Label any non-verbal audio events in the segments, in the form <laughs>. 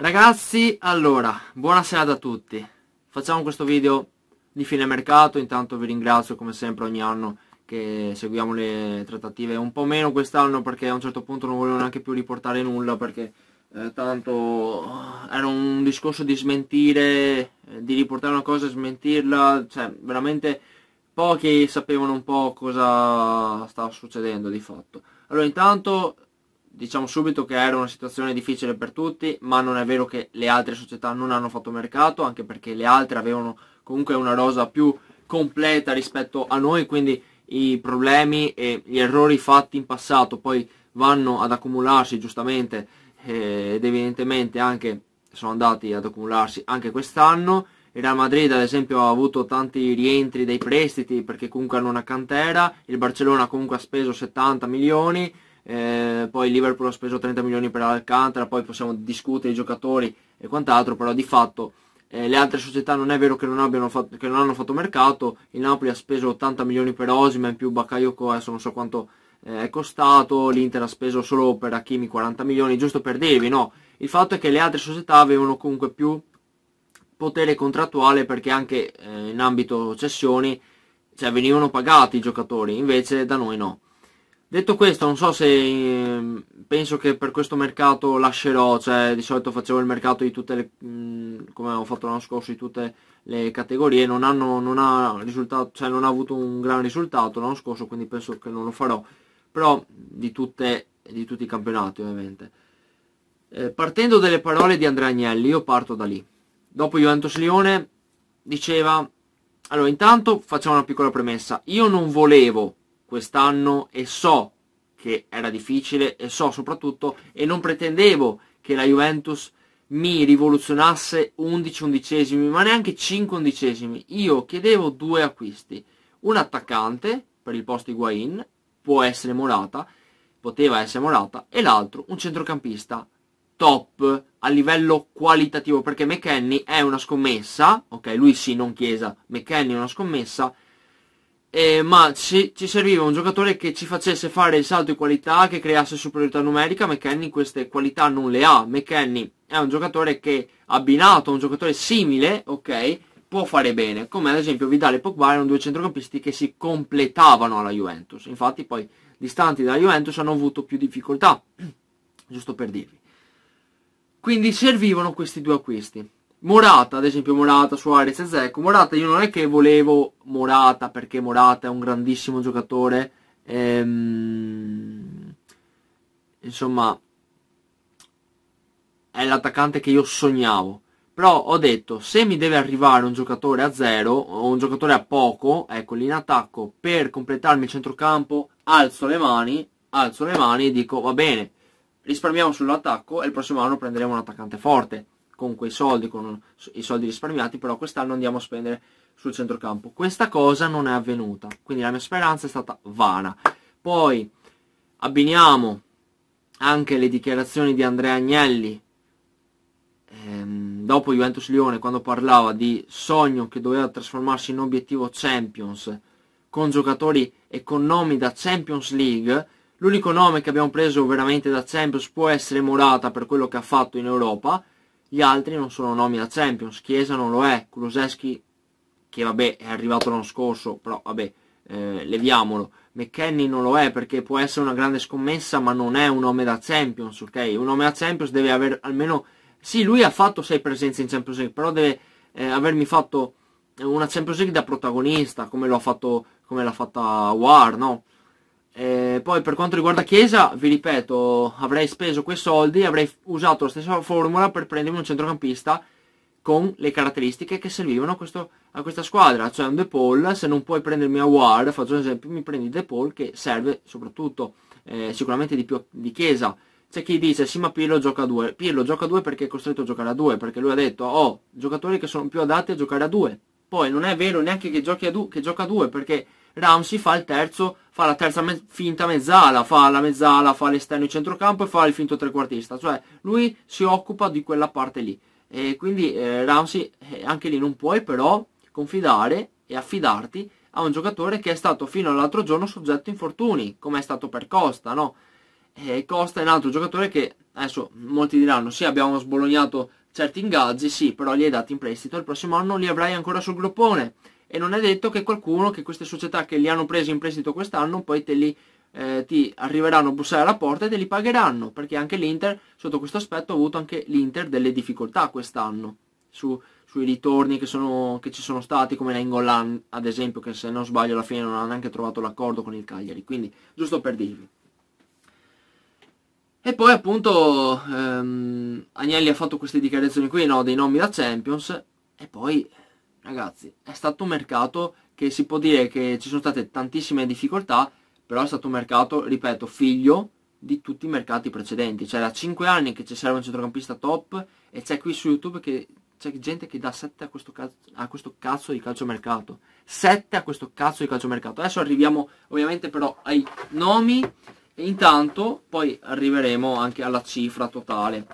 Ragazzi, allora, buonasera a tutti. Facciamo questo video di fine mercato, intanto vi ringrazio come sempre ogni anno che seguiamo le trattative un po' meno quest'anno perché a un certo punto non volevo neanche più riportare nulla perché eh, tanto eh, era un discorso di smentire, eh, di riportare una cosa e smentirla, cioè veramente pochi sapevano un po' cosa stava succedendo di fatto. Allora intanto diciamo subito che era una situazione difficile per tutti, ma non è vero che le altre società non hanno fatto mercato, anche perché le altre avevano comunque una rosa più completa rispetto a noi, quindi i problemi e gli errori fatti in passato poi vanno ad accumularsi giustamente eh, ed evidentemente anche sono andati ad accumularsi anche quest'anno. Il Real Madrid ad esempio ha avuto tanti rientri dei prestiti perché comunque hanno una cantera, il Barcellona comunque ha speso 70 milioni, eh, poi Liverpool ha speso 30 milioni per Alcantara, poi possiamo discutere i giocatori e quant'altro, però di fatto eh, le altre società non è vero che non, fatto, che non, hanno fatto mercato, il Napoli ha speso 80 milioni per Osima, in più Bakayoko adesso non so quanto eh, è costato, l'Inter ha speso solo per Hakimi 40 milioni, giusto per dirvi, no, il fatto è che le altre società avevano comunque più potere contrattuale perché anche eh, in ambito cessioni cioè, venivano pagati i giocatori, invece da noi no. Detto questo, non so se ehm, penso che per questo mercato lascerò, cioè di solito facevo il mercato di tutte le, mhmm, come ho fatto l'anno scorso, di tutte le categorie, non, hanno, non, ha, risultato, cioè non ha avuto un gran risultato l'anno scorso, quindi penso che non lo farò, però di, tutte, di tutti i campionati ovviamente. Eh, partendo dalle parole di Andrea Agnelli, io parto da lì. Dopo Juventus Lione diceva, allora intanto facciamo una piccola premessa, io non volevo quest'anno e so che era difficile e so soprattutto e non pretendevo che la Juventus mi rivoluzionasse 11 undicesimi ma neanche 5 undicesimi io chiedevo due acquisti un attaccante per il posto Higuain può essere Morata poteva essere Morata e l'altro un centrocampista top a livello qualitativo perché McKenny è una scommessa ok lui sì non Chiesa McKenny è una scommessa eh, ma ci, ci serviva un giocatore che ci facesse fare il salto di qualità, che creasse superiorità numerica, McKenny queste qualità non le ha, McKenny è un giocatore che abbinato a un giocatore simile, ok, può fare bene, come ad esempio Vidal e Pogba erano due centrocampisti che si completavano alla Juventus, infatti poi distanti dalla Juventus hanno avuto più difficoltà, <clears throat> giusto per dirvi. Quindi servivano questi due acquisti. Morata, ad esempio Morata, Suarez e Zecco, Morata io non è che volevo Morata perché Morata è un grandissimo giocatore, ehm, insomma è l'attaccante che io sognavo, però ho detto se mi deve arrivare un giocatore a zero o un giocatore a poco, ecco lì in attacco per completarmi il centrocampo alzo le mani, alzo le mani e dico va bene, risparmiamo sull'attacco e il prossimo anno prenderemo un attaccante forte con quei soldi, con i soldi risparmiati, però quest'anno andiamo a spendere sul centrocampo. Questa cosa non è avvenuta, quindi la mia speranza è stata vana. Poi abbiniamo anche le dichiarazioni di Andrea Agnelli ehm, dopo Juventus Lione quando parlava di sogno che doveva trasformarsi in obiettivo Champions con giocatori e con nomi da Champions League. L'unico nome che abbiamo preso veramente da Champions può essere Morata per quello che ha fatto in Europa gli altri non sono nomi da Champions, Chiesa non lo è, Kuloseschi che vabbè è arrivato l'anno scorso, però vabbè eh, leviamolo, McKenny non lo è perché può essere una grande scommessa ma non è un nome da Champions, ok? Un nome da Champions deve aver almeno, sì lui ha fatto 6 presenze in Champions League, però deve eh, avermi fatto una Champions League da protagonista come l'ha fatta War, no? E eh, poi per quanto riguarda Chiesa, vi ripeto, avrei speso quei soldi, avrei usato la stessa formula per prendermi un centrocampista con le caratteristiche che servivano a, questo, a questa squadra, cioè un De Paul, se non puoi prendermi a Ward, faccio un esempio, mi prendi De Paul che serve soprattutto eh, sicuramente di più di Chiesa. C'è chi dice sì ma Pirlo gioca a due, Pirlo gioca a due perché è costretto a giocare a due, perché lui ha detto ho oh, giocatori che sono più adatti a giocare a due, poi non è vero neanche che, giochi a du- che gioca a due perché Ramsey fa il terzo, fa la terza me finta mezzala, fa la mezzala, fa l'esterno in centrocampo e fa il finto trequartista, cioè lui si occupa di quella parte lì. E quindi eh, Ramsey eh, anche lì non puoi però confidare e affidarti a un giocatore che è stato fino all'altro giorno soggetto a infortuni, come è stato per Costa, no? E Costa è un altro giocatore che adesso molti diranno sì abbiamo sbolognato certi ingaggi, sì, però li hai dati in prestito, il prossimo anno li avrai ancora sul gruppone e non è detto che qualcuno, che queste società che li hanno presi in prestito quest'anno, poi te li, eh, ti arriveranno a bussare alla porta e te li pagheranno, perché anche l'Inter, sotto questo aspetto, ha avuto anche l'Inter delle difficoltà quest'anno, su, sui ritorni che, sono, che, ci sono stati, come la Ingolan, ad esempio, che se non sbaglio alla fine non ha neanche trovato l'accordo con il Cagliari, quindi giusto per dirvi. E poi appunto ehm, Agnelli ha fatto queste dichiarazioni qui, no, dei nomi da Champions, e poi Ragazzi, è stato un mercato che si può dire che ci sono state tantissime difficoltà, però è stato un mercato, ripeto, figlio di tutti i mercati precedenti. Cioè da 5 anni che ci serve un centrocampista top e c'è qui su YouTube che c'è gente che dà 7 a questo, cazzo, a questo cazzo di calciomercato. 7 a questo cazzo di calciomercato. Adesso arriviamo ovviamente però ai nomi e intanto poi arriveremo anche alla cifra totale.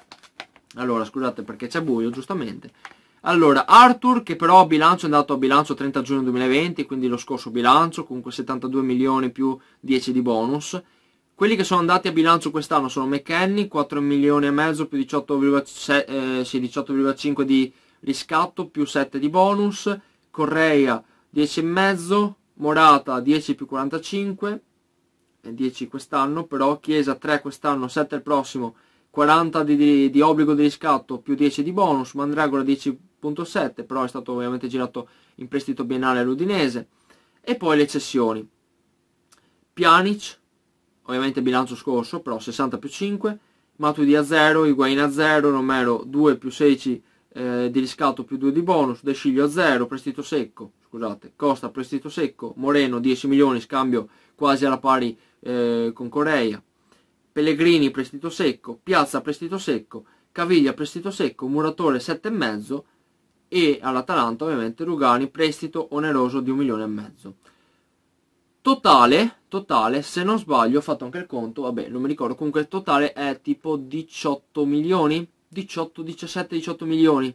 Allora, scusate perché c'è buio, giustamente. Allora, Arthur che però a bilancio è andato a bilancio 30 giugno 2020, quindi lo scorso bilancio, comunque 72 milioni più 10 di bonus. Quelli che sono andati a bilancio quest'anno sono McKenny, 4 milioni e mezzo più 18,5 eh, sì, 18 di riscatto più 7 di bonus, Correa 10,5, Morata 10 più 45, 10 eh, quest'anno però, Chiesa 3 quest'anno, 7 il prossimo, 40 di, di, di obbligo di riscatto più 10 di bonus, Mandragora 10 6.7, però è stato ovviamente girato in prestito biennale all'Udinese. E poi le cessioni. Pjanic, ovviamente bilancio scorso, però 60 più 5, Matuidi a 0, Higuain a 0, Romero 2 più 16 eh, di riscatto più 2 di bonus, De Sciglio a 0, prestito secco, scusate, Costa prestito secco, Moreno 10 milioni, scambio quasi alla pari eh, con Corea, Pellegrini prestito secco, Piazza prestito secco, Caviglia prestito secco, Muratore 7,5 e all'Atalanta ovviamente Rugani prestito oneroso di un milione e mezzo. Totale, totale, se non sbaglio, ho fatto anche il conto, vabbè non mi ricordo, comunque il totale è tipo 18 milioni, 18, 17, 18 milioni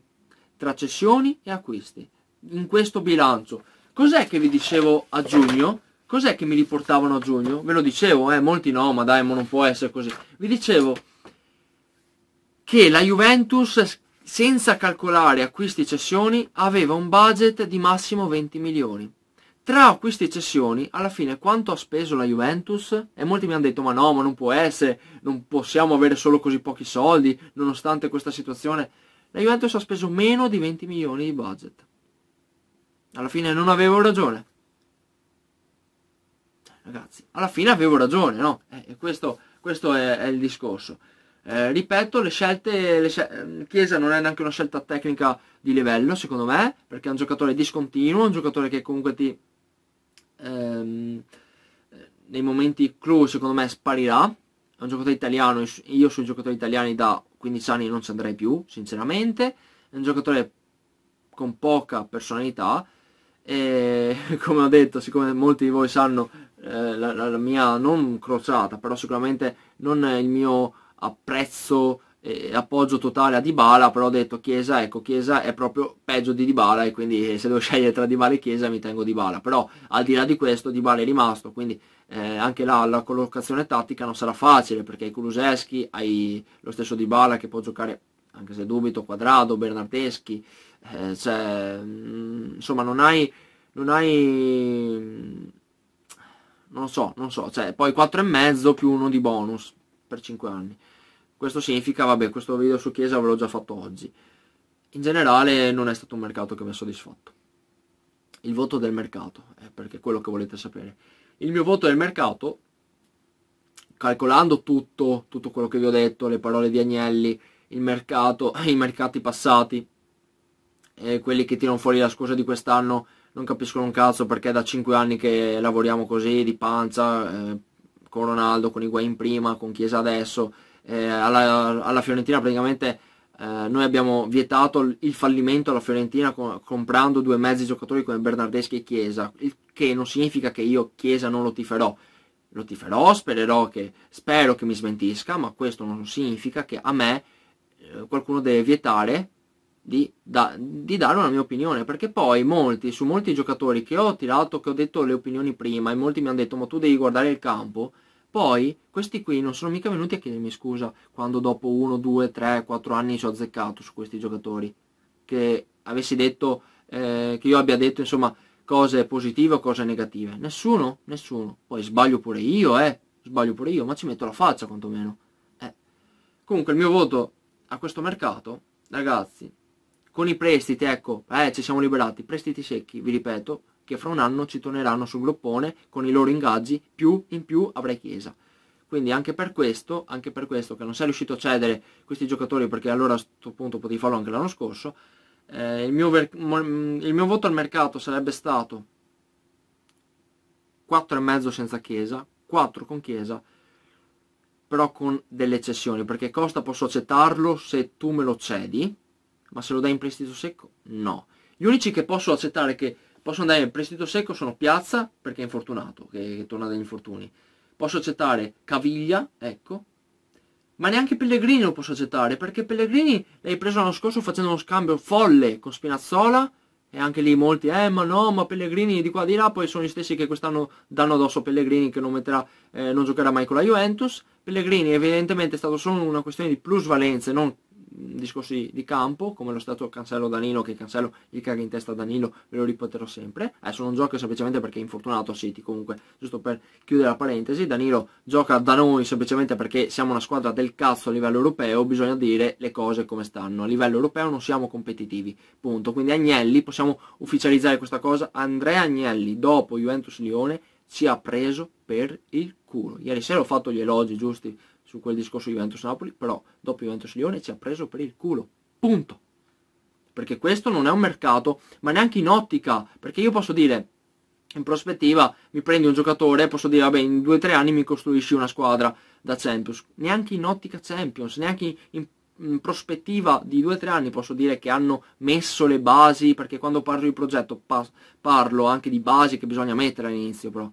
tra cessioni e acquisti in questo bilancio. Cos'è che vi dicevo a giugno? Cos'è che mi riportavano a giugno? Ve lo dicevo, eh, molti no, ma dai, ma non può essere così. Vi dicevo che la Juventus senza calcolare acquisti e cessioni, aveva un budget di massimo 20 milioni. Tra acquisti e cessioni, alla fine quanto ha speso la Juventus? E molti mi hanno detto, ma no, ma non può essere, non possiamo avere solo così pochi soldi, nonostante questa situazione. La Juventus ha speso meno di 20 milioni di budget. Alla fine non avevo ragione. Ragazzi, alla fine avevo ragione, no? Eh, e questo, questo è, è il discorso. Eh, ripeto, le scelte, le scel ehm, Chiesa non è neanche una scelta tecnica di livello, secondo me, perché è un giocatore discontinuo, un giocatore che comunque ti... Ehm, eh, nei momenti clou, secondo me, sparirà. È un giocatore italiano, io sui giocatori italiani da 15 anni non ci andrei più, sinceramente. È un giocatore con poca personalità e <laughs> come ho detto, siccome molti di voi sanno eh, la, la, mia non crociata, però sicuramente non il mio apprezzo e eh, appoggio totale a Dybala, però ho detto Chiesa, ecco Chiesa è proprio peggio di Dybala e quindi eh, se devo <laughs> scegliere tra Dybala e Chiesa mi tengo Dybala, però al di là di questo Dybala è rimasto, quindi eh, anche là la collocazione tattica non sarà facile perché hai Kuluseschi, hai lo stesso Dybala che può giocare anche se dubito, Quadrado, Bernardeschi, eh, cioè, mh, mm, insomma non hai, non hai, non so, non so, cioè poi 4,5 più uno di bonus, per 5 anni. Questo significa, vabbè, questo video su Chiesa ve l'ho già fatto oggi. In generale non è stato un mercato che mi ha soddisfatto. Il voto del mercato, eh, perché è quello che volete sapere. Il mio voto del mercato, calcolando tutto, tutto quello che vi ho detto, le parole di Agnelli, il mercato, <laughs> i mercati passati, eh, quelli che tirano fuori la scusa di quest'anno non capiscono un cazzo perché è da 5 anni che lavoriamo così di pancia, eh, con Ronaldo, con Higuain prima, con Chiesa adesso, eh, alla, alla, Fiorentina praticamente eh, noi abbiamo vietato il fallimento alla Fiorentina con, comprando due mezzi giocatori come Bernardeschi e Chiesa, il che non significa che io Chiesa non lo tiferò, lo tiferò, spererò che, spero che mi smentisca, ma questo non significa che a me eh, qualcuno deve vietare di, da, di, dare una mia opinione perché poi molti su molti giocatori che ho tirato che ho detto le opinioni prima e molti mi hanno detto ma tu devi guardare il campo poi questi qui non sono mica venuti a chiedermi scusa quando dopo 1, 2, 3, 4 anni ci ho azzeccato su questi giocatori che avessi detto eh, che io abbia detto insomma cose positive o cose negative nessuno nessuno poi sbaglio pure io eh sbaglio pure io ma ci metto la faccia quantomeno eh. comunque il mio voto a questo mercato ragazzi con i prestiti, ecco, eh, ci siamo liberati, prestiti secchi, vi ripeto, che fra un anno ci torneranno sul groppone con i loro ingaggi, più in più avrai Chiesa. Quindi anche per questo, anche per questo che non sei riuscito a cedere questi giocatori perché allora a questo punto potevi farlo anche l'anno scorso, eh, il, mio mm, il mio voto al mercato sarebbe stato e mezzo senza Chiesa, 4 con Chiesa, però con delle cessioni, perché Costa posso accettarlo se tu me lo cedi, ma se lo dai in prestito secco no. Gli unici che posso accettare che possono dare in prestito secco sono Piazza perché è infortunato, che, che torna dagli infortuni. Posso accettare Caviglia, ecco, ma neanche Pellegrini lo posso accettare perché Pellegrini l'hai preso l'anno scorso facendo uno scambio folle con Spinazzola e anche lì molti, eh ma no, ma Pellegrini di qua di là, poi sono gli stessi che quest'anno danno addosso Pellegrini che non, metterà, eh, non giocherà mai con la Juventus. Pellegrini evidentemente è stato solo una questione di plusvalenze, non discorsi di campo, come lo stato cancello Danilo, che cancello gli caga in testa Danilo, ve lo ripeterò sempre. Adesso eh, non gioca semplicemente perché è infortunato a City, comunque, giusto per chiudere la parentesi, Danilo gioca da noi semplicemente perché siamo una squadra del cazzo a livello europeo, bisogna dire le cose come stanno. A livello europeo non siamo competitivi, punto. Quindi Agnelli, possiamo ufficializzare questa cosa, Andrea Agnelli, dopo Juventus Lione, ci ha preso per il culo. Ieri sera ho fatto gli elogi giusti su quel discorso Juventus-Napoli, però dopo Juventus-Lione ci ha preso per il culo. Punto. Perché questo non è un mercato, ma neanche in ottica, perché io posso dire, in prospettiva, mi prendi un giocatore, posso dire, vabbè, in due o tre anni mi costruisci una squadra da Champions, neanche in ottica Champions, neanche in in prospettiva di 2-3 anni posso dire che hanno messo le basi, perché quando parlo di progetto parlo anche di basi che bisogna mettere all'inizio però,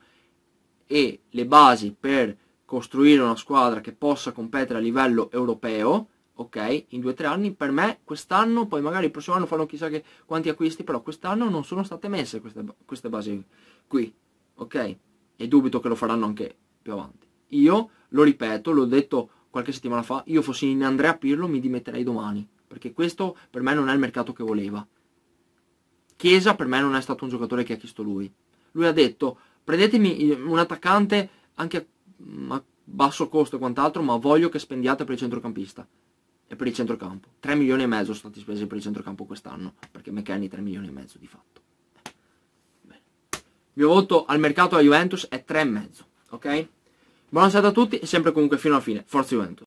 e le basi per costruire una squadra che possa competere a livello europeo, ok, in due o tre anni, per me quest'anno, poi magari il prossimo anno fanno chissà che, quanti acquisti, però quest'anno non sono state messe queste, queste basi qui, ok? E dubito che lo faranno anche più avanti. Io, lo ripeto, l'ho detto qualche settimana fa, io fossi in Andrea Pirlo mi dimetterei domani, perché questo per me non è il mercato che voleva. Chiesa per me non è stato un giocatore che ha chiesto lui. Lui ha detto, prendetemi eh, un attaccante anche a a basso costo e quant'altro, ma voglio che spendiate per il centrocampista e per il centrocampo. 3 milioni e mezzo sono stati spesi per il centrocampo quest'anno, perché McKenny 3 milioni e mezzo di fatto. Bene. Il mio voto al mercato alla Juventus è 3,5, ok? Buona serata a tutti e sempre comunque fino alla fine. Forza Juventus.